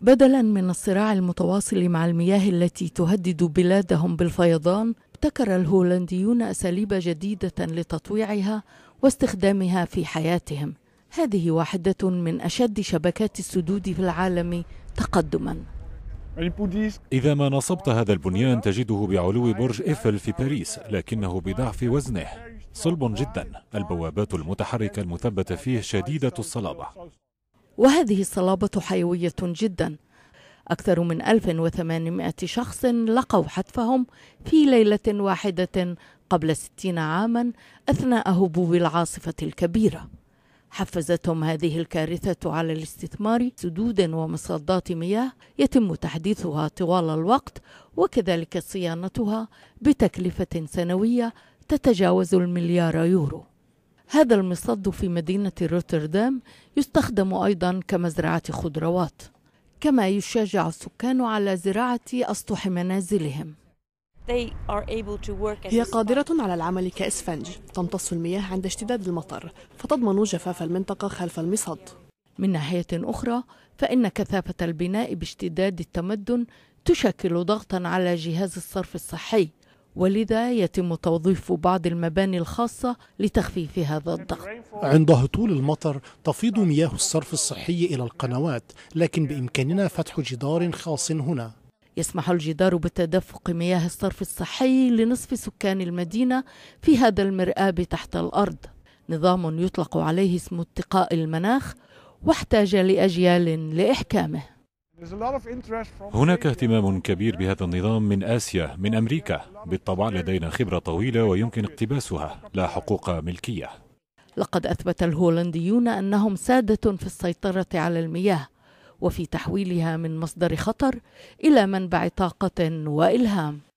بدلا من الصراع المتواصل مع المياه التي تهدد بلادهم بالفيضان ابتكر الهولنديون اساليب جديده لتطويعها واستخدامها في حياتهم هذه واحده من اشد شبكات السدود في العالم تقدما إذا ما نصبت هذا البنيان تجده بعلو برج إيفل في باريس لكنه بضعف وزنه صلب جدا البوابات المتحركة المثبتة فيه شديدة الصلابة وهذه الصلابة حيوية جدا أكثر من 1800 شخص لقوا حتفهم في ليلة واحدة قبل 60 عاما أثناء هبوب العاصفة الكبيرة حفزتهم هذه الكارثة على الاستثمار سدود ومصدات مياه يتم تحديثها طوال الوقت وكذلك صيانتها بتكلفة سنوية تتجاوز المليار يورو هذا المصد في مدينة روتردام يستخدم أيضا كمزرعة خضروات كما يشجع السكان على زراعة أسطح منازلهم هي قادرة على العمل كإسفنج تمتص المياه عند اشتداد المطر فتضمن جفاف المنطقة خلف المصد من ناحية أخرى فإن كثافة البناء باشتداد التمدن تشكل ضغطا على جهاز الصرف الصحي ولذا يتم توظيف بعض المباني الخاصة لتخفيف هذا الضغط عند هطول المطر تفيض مياه الصرف الصحي إلى القنوات لكن بإمكاننا فتح جدار خاص هنا يسمح الجدار بتدفق مياه الصرف الصحي لنصف سكان المدينة في هذا المرآب تحت الأرض نظام يطلق عليه اسم اتقاء المناخ واحتاج لأجيال لإحكامه هناك اهتمام كبير بهذا النظام من آسيا من أمريكا بالطبع لدينا خبرة طويلة ويمكن اقتباسها لا حقوق ملكية لقد أثبت الهولنديون أنهم سادة في السيطرة على المياه وفي تحويلها من مصدر خطر إلى منبع طاقة وإلهام